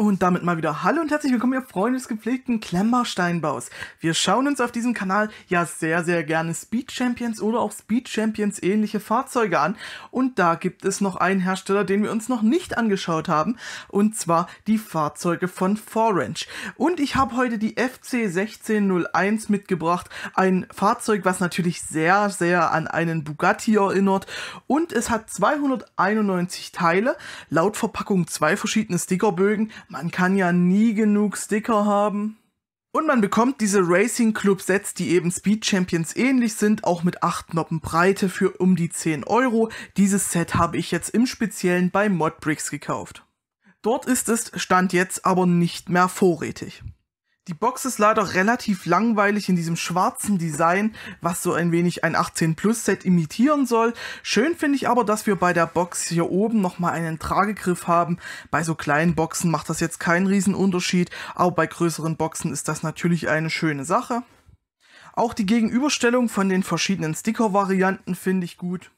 Und damit mal wieder Hallo und herzlich willkommen, ihr Freunde des gepflegten Klemmbausteinbaus. Wir schauen uns auf diesem Kanal ja sehr, sehr gerne Speed Champions oder auch Speed Champions ähnliche Fahrzeuge an. Und da gibt es noch einen Hersteller, den wir uns noch nicht angeschaut haben, und zwar die Fahrzeuge von Forange. Und ich habe heute die FC1601 mitgebracht, ein Fahrzeug, was natürlich sehr, sehr an einen Bugatti erinnert. Und es hat 291 Teile, laut Verpackung zwei verschiedene Stickerbögen, man kann ja nie genug Sticker haben. Und man bekommt diese Racing Club Sets, die eben Speed Champions ähnlich sind, auch mit 8 Noppen Breite für um die 10 Euro. Dieses Set habe ich jetzt im Speziellen bei Modbricks gekauft. Dort ist es, stand jetzt aber nicht mehr vorrätig. Die Box ist leider relativ langweilig in diesem schwarzen Design, was so ein wenig ein 18 Plus Set imitieren soll. Schön finde ich aber, dass wir bei der Box hier oben nochmal einen Tragegriff haben. Bei so kleinen Boxen macht das jetzt keinen Riesenunterschied, aber bei größeren Boxen ist das natürlich eine schöne Sache. Auch die Gegenüberstellung von den verschiedenen Sticker-Varianten finde ich gut.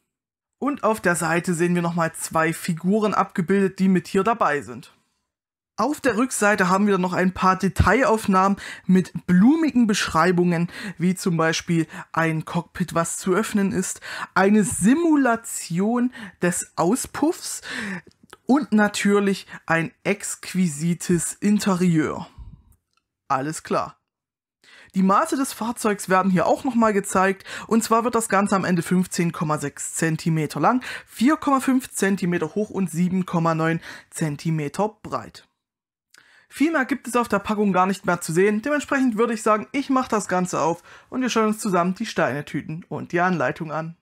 Und auf der Seite sehen wir nochmal zwei Figuren abgebildet, die mit hier dabei sind. Auf der Rückseite haben wir noch ein paar Detailaufnahmen mit blumigen Beschreibungen, wie zum Beispiel ein Cockpit, was zu öffnen ist, eine Simulation des Auspuffs und natürlich ein exquisites Interieur. Alles klar. Die Maße des Fahrzeugs werden hier auch nochmal gezeigt. Und zwar wird das Ganze am Ende 15,6 cm lang, 4,5 cm hoch und 7,9 cm breit. Viel mehr gibt es auf der Packung gar nicht mehr zu sehen, dementsprechend würde ich sagen, ich mache das Ganze auf und wir schauen uns zusammen die Steinetüten und die Anleitung an.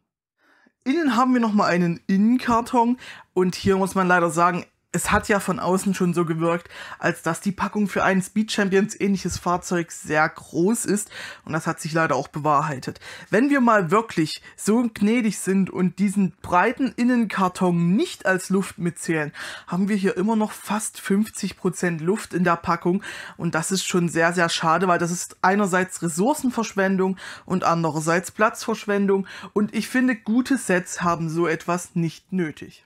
Innen haben wir nochmal einen Innenkarton und hier muss man leider sagen, es hat ja von außen schon so gewirkt, als dass die Packung für ein Speed Champions ähnliches Fahrzeug sehr groß ist und das hat sich leider auch bewahrheitet. Wenn wir mal wirklich so gnädig sind und diesen breiten Innenkarton nicht als Luft mitzählen, haben wir hier immer noch fast 50% Prozent Luft in der Packung und das ist schon sehr, sehr schade, weil das ist einerseits Ressourcenverschwendung und andererseits Platzverschwendung und ich finde, gute Sets haben so etwas nicht nötig.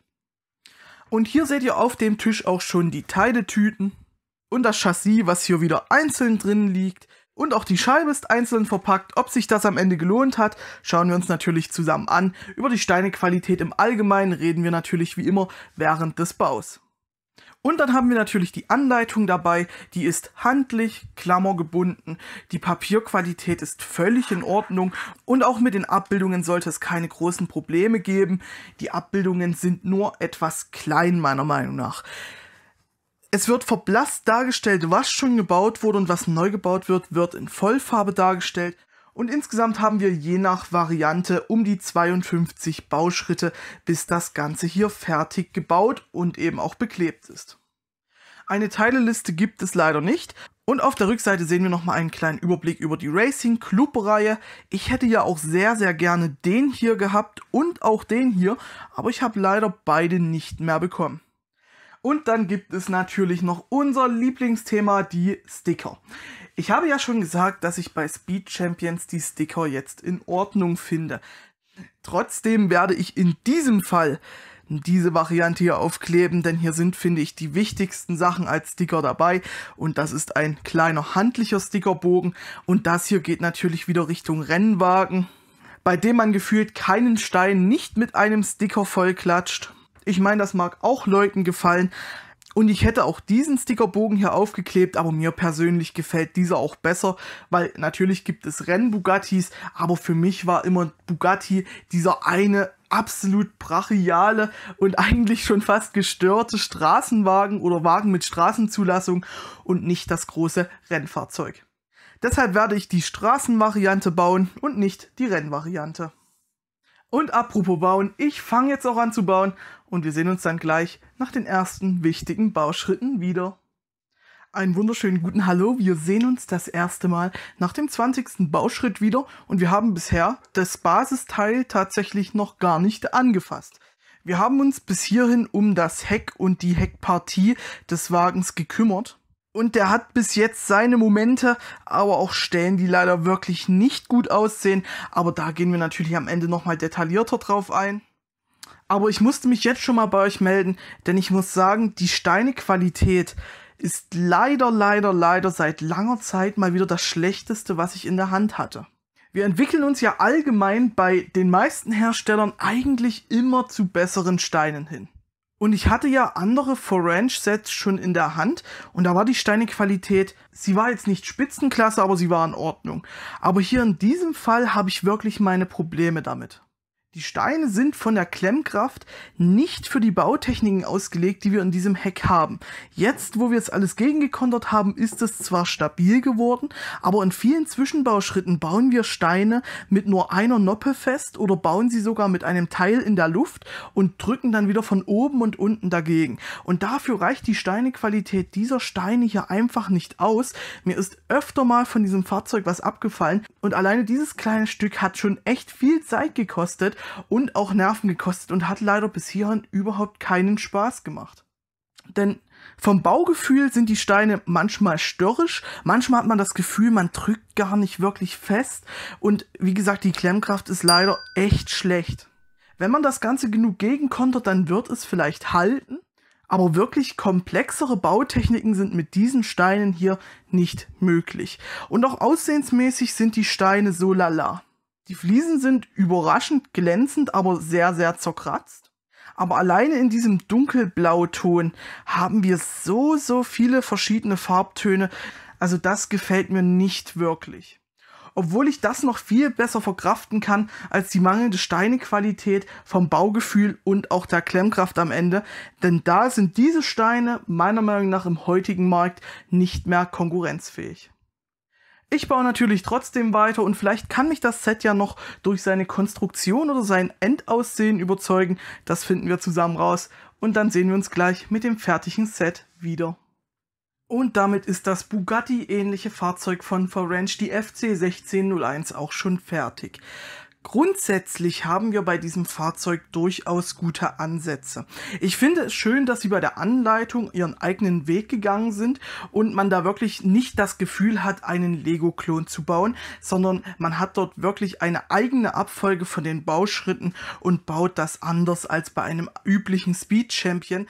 Und hier seht ihr auf dem Tisch auch schon die Teiletüten und das Chassis, was hier wieder einzeln drin liegt. Und auch die Scheibe ist einzeln verpackt. Ob sich das am Ende gelohnt hat, schauen wir uns natürlich zusammen an. Über die Steinequalität im Allgemeinen reden wir natürlich wie immer während des Baus. Und dann haben wir natürlich die Anleitung dabei, die ist handlich klammergebunden, die Papierqualität ist völlig in Ordnung und auch mit den Abbildungen sollte es keine großen Probleme geben. Die Abbildungen sind nur etwas klein meiner Meinung nach. Es wird verblasst dargestellt, was schon gebaut wurde und was neu gebaut wird, wird in Vollfarbe dargestellt. Und insgesamt haben wir je nach Variante um die 52 Bauschritte, bis das Ganze hier fertig gebaut und eben auch beklebt ist. Eine Teileliste gibt es leider nicht. Und auf der Rückseite sehen wir nochmal einen kleinen Überblick über die Racing Club Reihe. Ich hätte ja auch sehr, sehr gerne den hier gehabt und auch den hier, aber ich habe leider beide nicht mehr bekommen. Und dann gibt es natürlich noch unser Lieblingsthema, die Sticker. Ich habe ja schon gesagt, dass ich bei Speed Champions die Sticker jetzt in Ordnung finde. Trotzdem werde ich in diesem Fall diese Variante hier aufkleben, denn hier sind, finde ich, die wichtigsten Sachen als Sticker dabei und das ist ein kleiner handlicher Stickerbogen und das hier geht natürlich wieder Richtung Rennwagen, bei dem man gefühlt keinen Stein nicht mit einem Sticker vollklatscht. Ich meine, das mag auch Leuten gefallen, und ich hätte auch diesen Stickerbogen hier aufgeklebt, aber mir persönlich gefällt dieser auch besser, weil natürlich gibt es Renn-Bugattis, aber für mich war immer Bugatti dieser eine absolut brachiale und eigentlich schon fast gestörte Straßenwagen oder Wagen mit Straßenzulassung und nicht das große Rennfahrzeug. Deshalb werde ich die Straßenvariante bauen und nicht die Rennvariante. Und apropos bauen, ich fange jetzt auch an zu bauen und wir sehen uns dann gleich nach den ersten wichtigen Bauschritten wieder. Einen wunderschönen guten Hallo, wir sehen uns das erste Mal nach dem 20. Bauschritt wieder und wir haben bisher das Basisteil tatsächlich noch gar nicht angefasst. Wir haben uns bis hierhin um das Heck und die Heckpartie des Wagens gekümmert und der hat bis jetzt seine Momente, aber auch Stellen, die leider wirklich nicht gut aussehen. Aber da gehen wir natürlich am Ende nochmal detaillierter drauf ein. Aber ich musste mich jetzt schon mal bei euch melden, denn ich muss sagen, die Steinequalität ist leider, leider, leider seit langer Zeit mal wieder das Schlechteste, was ich in der Hand hatte. Wir entwickeln uns ja allgemein bei den meisten Herstellern eigentlich immer zu besseren Steinen hin. Und ich hatte ja andere Forange-Sets schon in der Hand und da war die Steinequalität, sie war jetzt nicht Spitzenklasse, aber sie war in Ordnung. Aber hier in diesem Fall habe ich wirklich meine Probleme damit. Die Steine sind von der Klemmkraft nicht für die Bautechniken ausgelegt, die wir in diesem Heck haben. Jetzt, wo wir es alles gegengekontert haben, ist es zwar stabil geworden, aber in vielen Zwischenbauschritten bauen wir Steine mit nur einer Noppe fest oder bauen sie sogar mit einem Teil in der Luft und drücken dann wieder von oben und unten dagegen. Und dafür reicht die Steinequalität dieser Steine hier einfach nicht aus. Mir ist öfter mal von diesem Fahrzeug was abgefallen und alleine dieses kleine Stück hat schon echt viel Zeit gekostet und auch Nerven gekostet und hat leider bis hierhin überhaupt keinen Spaß gemacht. Denn vom Baugefühl sind die Steine manchmal störrisch, manchmal hat man das Gefühl, man drückt gar nicht wirklich fest und wie gesagt, die Klemmkraft ist leider echt schlecht. Wenn man das Ganze genug gegenkontert, dann wird es vielleicht halten, aber wirklich komplexere Bautechniken sind mit diesen Steinen hier nicht möglich. Und auch aussehensmäßig sind die Steine so lala. Die Fliesen sind überraschend glänzend, aber sehr, sehr zerkratzt. Aber alleine in diesem dunkelblauton haben wir so, so viele verschiedene Farbtöne. Also das gefällt mir nicht wirklich. Obwohl ich das noch viel besser verkraften kann als die mangelnde Steinequalität vom Baugefühl und auch der Klemmkraft am Ende. Denn da sind diese Steine meiner Meinung nach im heutigen Markt nicht mehr konkurrenzfähig. Ich baue natürlich trotzdem weiter und vielleicht kann mich das Set ja noch durch seine Konstruktion oder sein Endaussehen überzeugen. Das finden wir zusammen raus und dann sehen wir uns gleich mit dem fertigen Set wieder. Und damit ist das Bugatti-ähnliche Fahrzeug von Forrange, die FC1601, auch schon fertig. Grundsätzlich haben wir bei diesem Fahrzeug durchaus gute Ansätze. Ich finde es schön, dass sie bei der Anleitung ihren eigenen Weg gegangen sind und man da wirklich nicht das Gefühl hat, einen Lego-Klon zu bauen, sondern man hat dort wirklich eine eigene Abfolge von den Bauschritten und baut das anders als bei einem üblichen Speed Champion,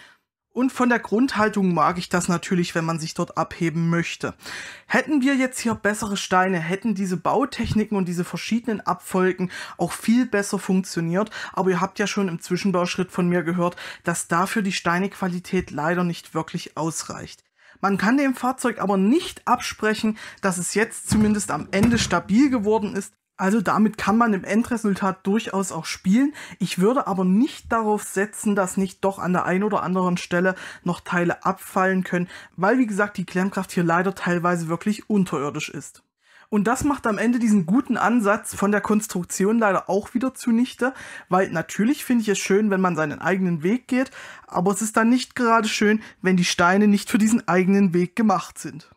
und von der Grundhaltung mag ich das natürlich, wenn man sich dort abheben möchte. Hätten wir jetzt hier bessere Steine, hätten diese Bautechniken und diese verschiedenen Abfolgen auch viel besser funktioniert. Aber ihr habt ja schon im Zwischenbauschritt von mir gehört, dass dafür die Steinequalität leider nicht wirklich ausreicht. Man kann dem Fahrzeug aber nicht absprechen, dass es jetzt zumindest am Ende stabil geworden ist also damit kann man im Endresultat durchaus auch spielen. Ich würde aber nicht darauf setzen, dass nicht doch an der einen oder anderen Stelle noch Teile abfallen können, weil wie gesagt die Klemmkraft hier leider teilweise wirklich unterirdisch ist. Und das macht am Ende diesen guten Ansatz von der Konstruktion leider auch wieder zunichte, weil natürlich finde ich es schön, wenn man seinen eigenen Weg geht, aber es ist dann nicht gerade schön, wenn die Steine nicht für diesen eigenen Weg gemacht sind.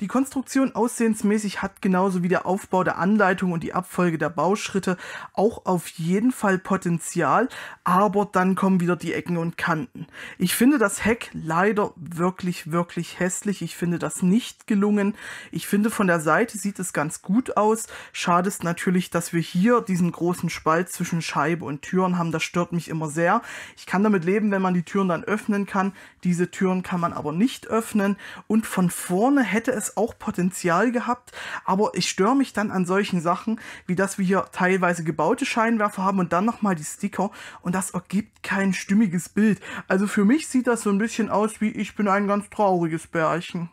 Die Konstruktion aussehensmäßig hat genauso wie der Aufbau der Anleitung und die Abfolge der Bauschritte auch auf jeden Fall Potenzial, aber dann kommen wieder die Ecken und Kanten. Ich finde das Heck leider wirklich, wirklich hässlich. Ich finde das nicht gelungen. Ich finde von der Seite sieht es ganz gut aus. Schade ist natürlich, dass wir hier diesen großen Spalt zwischen Scheibe und Türen haben. Das stört mich immer sehr. Ich kann damit leben, wenn man die Türen dann öffnen kann. Diese Türen kann man aber nicht öffnen. Und von vorne hätte es es auch Potenzial gehabt, aber ich störe mich dann an solchen Sachen, wie dass wir hier teilweise gebaute Scheinwerfer haben und dann nochmal die Sticker und das ergibt kein stimmiges Bild. Also für mich sieht das so ein bisschen aus wie ich bin ein ganz trauriges Bärchen.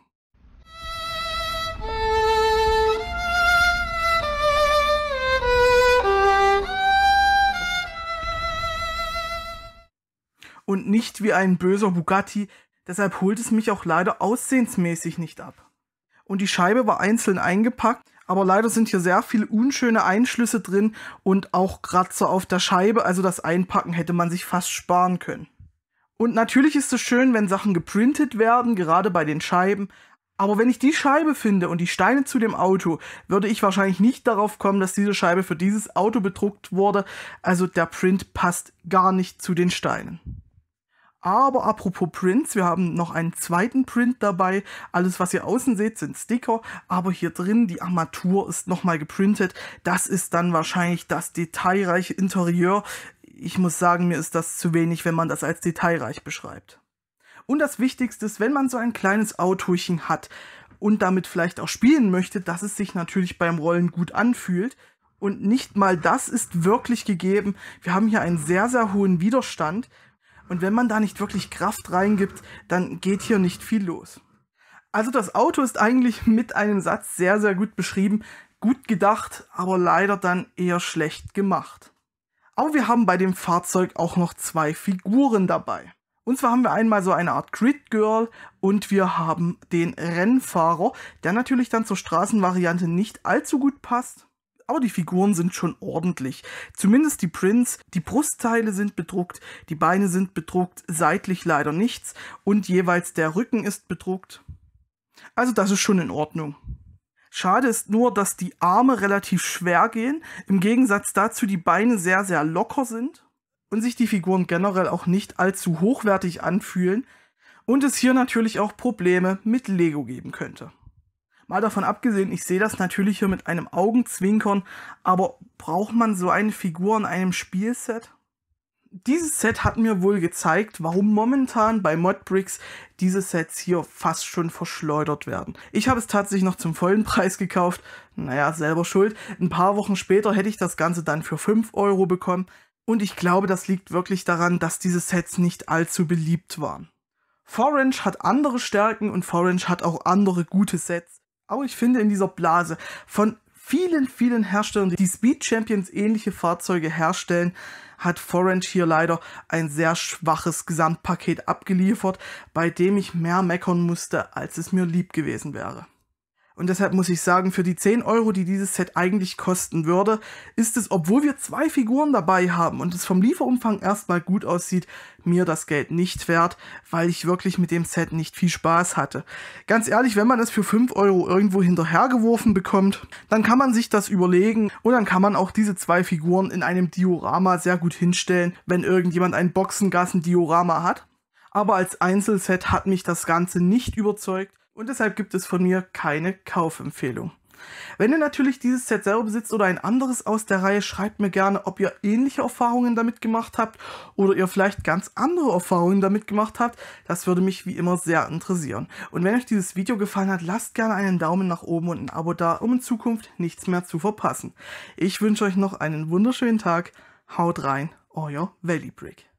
und nicht wie ein böser Bugatti. Deshalb holt es mich auch leider aussehensmäßig nicht ab und die Scheibe war einzeln eingepackt. Aber leider sind hier sehr viele unschöne Einschlüsse drin und auch Kratzer auf der Scheibe. Also das Einpacken hätte man sich fast sparen können. Und natürlich ist es schön, wenn Sachen geprintet werden, gerade bei den Scheiben. Aber wenn ich die Scheibe finde und die Steine zu dem Auto, würde ich wahrscheinlich nicht darauf kommen, dass diese Scheibe für dieses Auto bedruckt wurde. Also der Print passt gar nicht zu den Steinen. Aber apropos Prints, wir haben noch einen zweiten Print dabei. Alles, was ihr außen seht, sind Sticker, aber hier drin die Armatur ist nochmal geprintet. Das ist dann wahrscheinlich das detailreiche Interieur. Ich muss sagen, mir ist das zu wenig, wenn man das als detailreich beschreibt. Und das Wichtigste ist, wenn man so ein kleines Autochen hat und damit vielleicht auch spielen möchte, dass es sich natürlich beim Rollen gut anfühlt. Und nicht mal das ist wirklich gegeben. Wir haben hier einen sehr, sehr hohen Widerstand. Und wenn man da nicht wirklich Kraft reingibt, dann geht hier nicht viel los. Also das Auto ist eigentlich mit einem Satz sehr, sehr gut beschrieben, gut gedacht, aber leider dann eher schlecht gemacht. Aber wir haben bei dem Fahrzeug auch noch zwei Figuren dabei. Und zwar haben wir einmal so eine Art Grid Girl und wir haben den Rennfahrer, der natürlich dann zur Straßenvariante nicht allzu gut passt aber die Figuren sind schon ordentlich. Zumindest die Prints, die Brustteile sind bedruckt, die Beine sind bedruckt, seitlich leider nichts und jeweils der Rücken ist bedruckt. Also das ist schon in Ordnung. Schade ist nur, dass die Arme relativ schwer gehen, im Gegensatz dazu die Beine sehr, sehr locker sind und sich die Figuren generell auch nicht allzu hochwertig anfühlen und es hier natürlich auch Probleme mit Lego geben könnte. Mal davon abgesehen, ich sehe das natürlich hier mit einem Augenzwinkern, aber braucht man so eine Figur in einem Spielset? Dieses Set hat mir wohl gezeigt, warum momentan bei Modbricks diese Sets hier fast schon verschleudert werden. Ich habe es tatsächlich noch zum vollen Preis gekauft, naja, selber schuld. Ein paar Wochen später hätte ich das Ganze dann für 5 Euro bekommen und ich glaube, das liegt wirklich daran, dass diese Sets nicht allzu beliebt waren. Forange hat andere Stärken und Forange hat auch andere gute Sets auch ich finde in dieser Blase von vielen, vielen Herstellern, die Speed Champions ähnliche Fahrzeuge herstellen, hat Forrange hier leider ein sehr schwaches Gesamtpaket abgeliefert, bei dem ich mehr meckern musste, als es mir lieb gewesen wäre. Und deshalb muss ich sagen, für die 10 Euro, die dieses Set eigentlich kosten würde, ist es, obwohl wir zwei Figuren dabei haben und es vom Lieferumfang erstmal gut aussieht, mir das Geld nicht wert, weil ich wirklich mit dem Set nicht viel Spaß hatte. Ganz ehrlich, wenn man es für 5 Euro irgendwo hinterhergeworfen bekommt, dann kann man sich das überlegen und dann kann man auch diese zwei Figuren in einem Diorama sehr gut hinstellen, wenn irgendjemand ein Boxengassen-Diorama hat. Aber als Einzelset hat mich das Ganze nicht überzeugt und deshalb gibt es von mir keine Kaufempfehlung. Wenn ihr natürlich dieses Set selber besitzt oder ein anderes aus der Reihe, schreibt mir gerne, ob ihr ähnliche Erfahrungen damit gemacht habt oder ihr vielleicht ganz andere Erfahrungen damit gemacht habt. Das würde mich wie immer sehr interessieren. Und wenn euch dieses Video gefallen hat, lasst gerne einen Daumen nach oben und ein Abo da, um in Zukunft nichts mehr zu verpassen. Ich wünsche euch noch einen wunderschönen Tag. Haut rein, euer Valley Brick.